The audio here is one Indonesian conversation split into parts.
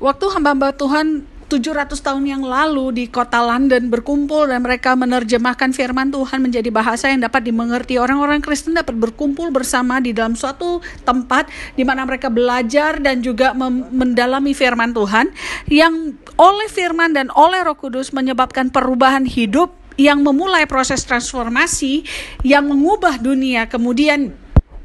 waktu hamba-hamba Tuhan 700 tahun yang lalu di kota London berkumpul dan mereka menerjemahkan firman Tuhan menjadi bahasa yang dapat dimengerti. Orang-orang Kristen dapat berkumpul bersama di dalam suatu tempat di mana mereka belajar dan juga mendalami firman Tuhan yang oleh firman dan oleh Roh Kudus menyebabkan perubahan hidup yang memulai proses transformasi yang mengubah dunia kemudian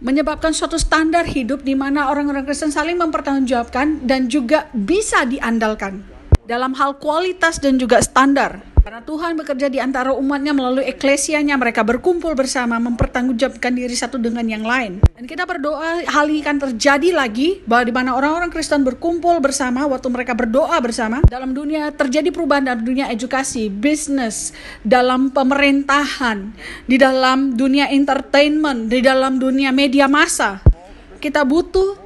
menyebabkan suatu standar hidup di mana orang-orang Kristen saling mempertanggungjawabkan dan juga bisa diandalkan dalam hal kualitas dan juga standar karena Tuhan bekerja di antara umatnya melalui eklesianya, mereka berkumpul bersama, mempertanggungjawabkan diri satu dengan yang lain. Dan kita berdoa hal ini akan terjadi lagi, bahwa di mana orang-orang Kristen berkumpul bersama, waktu mereka berdoa bersama, dalam dunia terjadi perubahan dalam dunia edukasi, bisnis, dalam pemerintahan, di dalam dunia entertainment, di dalam dunia media massa. Kita butuh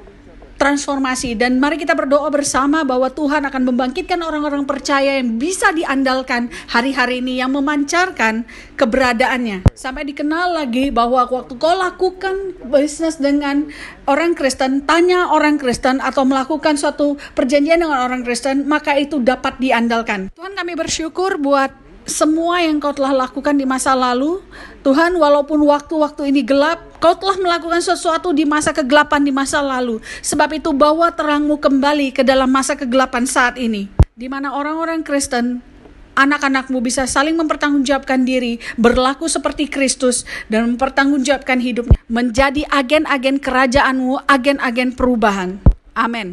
transformasi. Dan mari kita berdoa bersama bahwa Tuhan akan membangkitkan orang-orang percaya yang bisa diandalkan hari-hari ini yang memancarkan keberadaannya. Sampai dikenal lagi bahwa waktu kau lakukan bisnis dengan orang Kristen, tanya orang Kristen atau melakukan suatu perjanjian dengan orang Kristen, maka itu dapat diandalkan. Tuhan kami bersyukur buat semua yang kau telah lakukan di masa lalu, Tuhan, walaupun waktu-waktu ini gelap, kau telah melakukan sesuatu di masa kegelapan di masa lalu. Sebab itu bawa terangmu kembali ke dalam masa kegelapan saat ini. Di mana orang-orang Kristen, anak-anakmu bisa saling mempertanggungjawabkan diri, berlaku seperti Kristus, dan mempertanggungjawabkan hidupnya. Menjadi agen-agen kerajaanmu, agen-agen perubahan. Amin.